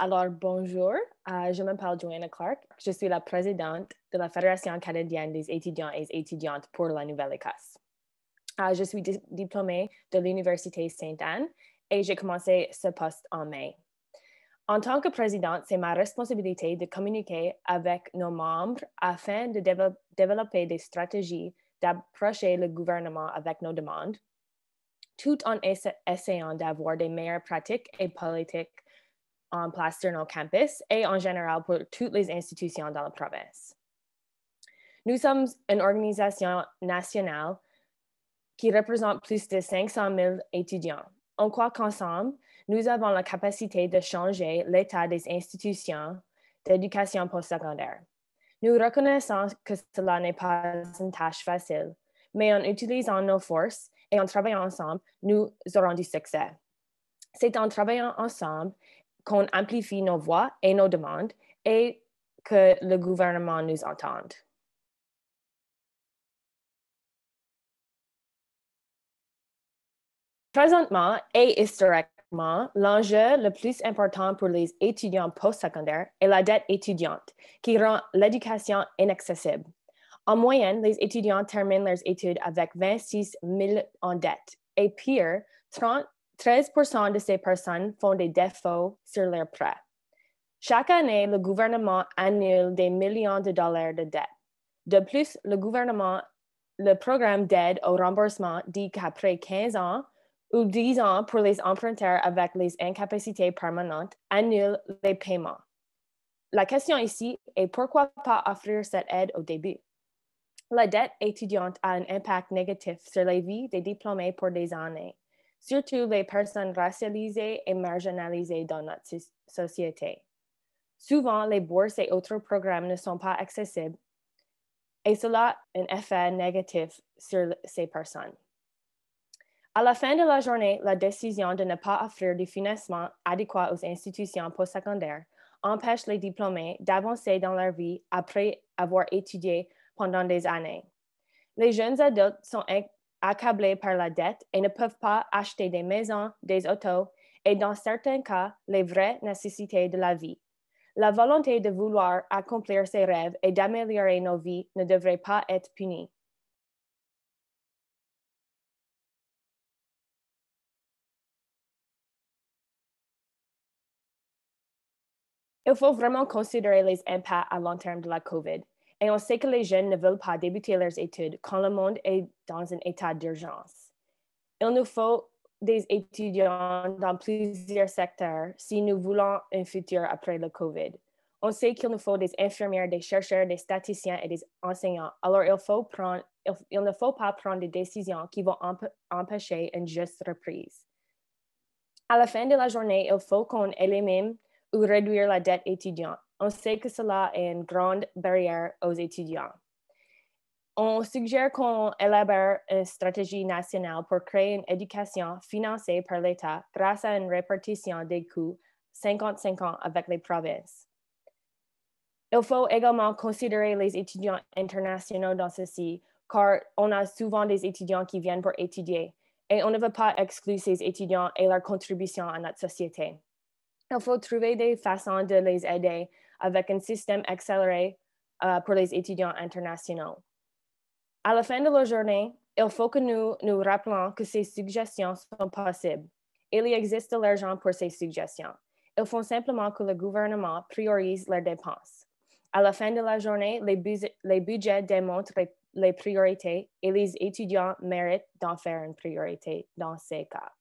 Alors bonjour, euh, je m'appelle Joanna Clark. Je suis la présidente de la Fédération canadienne des étudiants et étudiantes pour la Nouvelle-Écosse. Euh, je suis diplômée de l'Université Sainte-Anne et j'ai commencé ce poste en mai. En tant que présidente, c'est ma responsabilité de communiquer avec nos membres afin de développer des stratégies d'approcher le gouvernement avec nos demandes, tout en essayant d'avoir des meilleures pratiques et politiques en place sur nos campus et en général pour toutes les institutions dans la province. Nous sommes une organisation nationale qui représente plus de 500 000 étudiants. On croit qu'ensemble, nous avons la capacité de changer l'état des institutions d'éducation postsecondaire. Nous reconnaissons que cela n'est pas une tâche facile, mais en utilisant nos forces et en travaillant ensemble, nous aurons du succès. C'est en travaillant ensemble qu'on amplifie nos voix et nos demandes et que le gouvernement nous entende. Présentement et historiquement, l'enjeu le plus important pour les étudiants postsecondaires est la dette étudiante, qui rend l'éducation inaccessible. En moyenne, les étudiants terminent leurs études avec 26 000 en dette et pire, 30 13% de ces personnes font des défauts sur leurs prêts. Chaque année, le gouvernement annule des millions de dollars de dettes. De plus, le gouvernement, le programme d'aide au remboursement dit qu'après 15 ans ou 10 ans pour les emprunteurs avec les incapacités permanentes, annule les paiements. La question ici est pourquoi pas offrir cette aide au début? La dette étudiante a un impact négatif sur la vie des diplômés pour des années surtout les personnes racialisées et marginalisées dans notre société. Souvent, les bourses et autres programmes ne sont pas accessibles et cela a un effet négatif sur ces personnes. À la fin de la journée, la décision de ne pas offrir du financement adéquat aux institutions postsecondaires empêche les diplômés d'avancer dans leur vie après avoir étudié pendant des années. Les jeunes adultes sont accablés par la dette et ne peuvent pas acheter des maisons, des autos et dans certains cas les vraies nécessités de la vie. La volonté de vouloir accomplir ses rêves et d'améliorer nos vies ne devrait pas être punie. Il faut vraiment considérer les impacts à long terme de la COVID. Et on sait que les jeunes ne veulent pas débuter leurs études quand le monde est dans un état d'urgence. Il nous faut des étudiants dans plusieurs secteurs si nous voulons un futur après le COVID. On sait qu'il nous faut des infirmières, des chercheurs, des statisticiens et des enseignants. Alors, il, faut prendre, il, ne faut pas prendre des décisions qui vont empêcher une juste reprise. À la fin de la journée, il faut qu'on élimine ou réduire la dette étudiante on sait que cela est une grande barrière aux étudiants. On suggère qu'on élabore une stratégie nationale pour créer une éducation financée par l'État grâce à une répartition des coûts 50-50 avec les provinces. Il faut également considérer les étudiants internationaux dans ceci, car on a souvent des étudiants qui viennent pour étudier et on ne veut pas exclure ces étudiants et leur contribution à notre société. Il faut trouver des façons de les aider avec un système accéléré euh, pour les étudiants internationaux. À la fin de la journée, il faut que nous nous rappelions que ces suggestions sont possibles. Il y existe de l'argent pour ces suggestions. Il faut simplement que le gouvernement priorise leurs dépenses. À la fin de la journée, les, budgets démontrent les priorités et les étudiants méritent d'en faire une priorité dans ces cas.